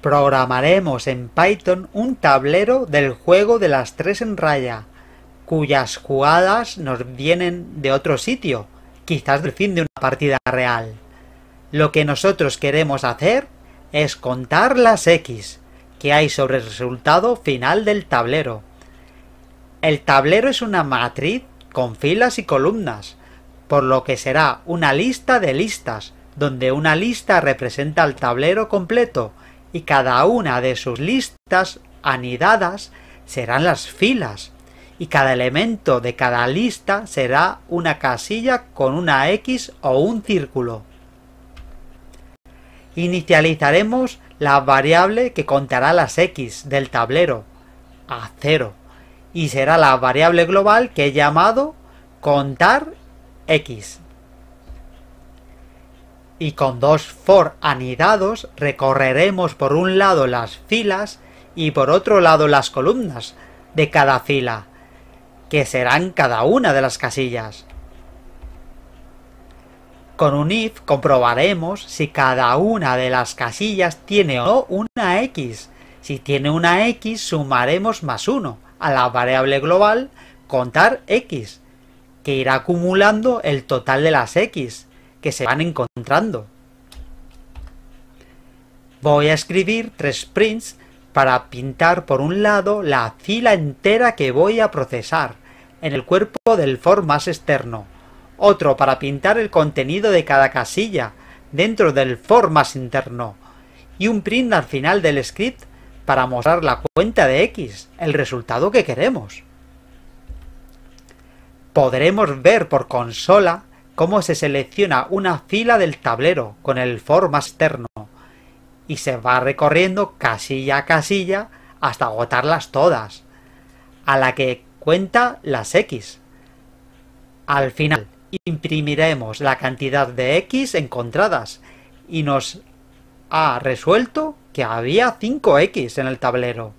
Programaremos en Python un tablero del juego de las tres en raya, cuyas jugadas nos vienen de otro sitio, quizás del fin de una partida real. Lo que nosotros queremos hacer es contar las X que hay sobre el resultado final del tablero. El tablero es una matriz con filas y columnas, por lo que será una lista de listas, donde una lista representa el tablero completo y cada una de sus listas anidadas serán las filas y cada elemento de cada lista será una casilla con una X o un círculo. Inicializaremos la variable que contará las X del tablero a cero y será la variable global que he llamado contar X y con dos for anidados recorreremos por un lado las filas y por otro lado las columnas de cada fila, que serán cada una de las casillas. Con un if comprobaremos si cada una de las casillas tiene o no una x. Si tiene una x sumaremos más 1 a la variable global contar x, que irá acumulando el total de las x que se van encontrando. Voy a escribir tres prints para pintar por un lado la fila entera que voy a procesar en el cuerpo del for más externo, otro para pintar el contenido de cada casilla dentro del for más interno y un print al final del script para mostrar la cuenta de X, el resultado que queremos. Podremos ver por consola cómo se selecciona una fila del tablero con el for más terno y se va recorriendo casilla a casilla hasta agotarlas todas, a la que cuenta las X. Al final imprimiremos la cantidad de X encontradas y nos ha resuelto que había 5X en el tablero.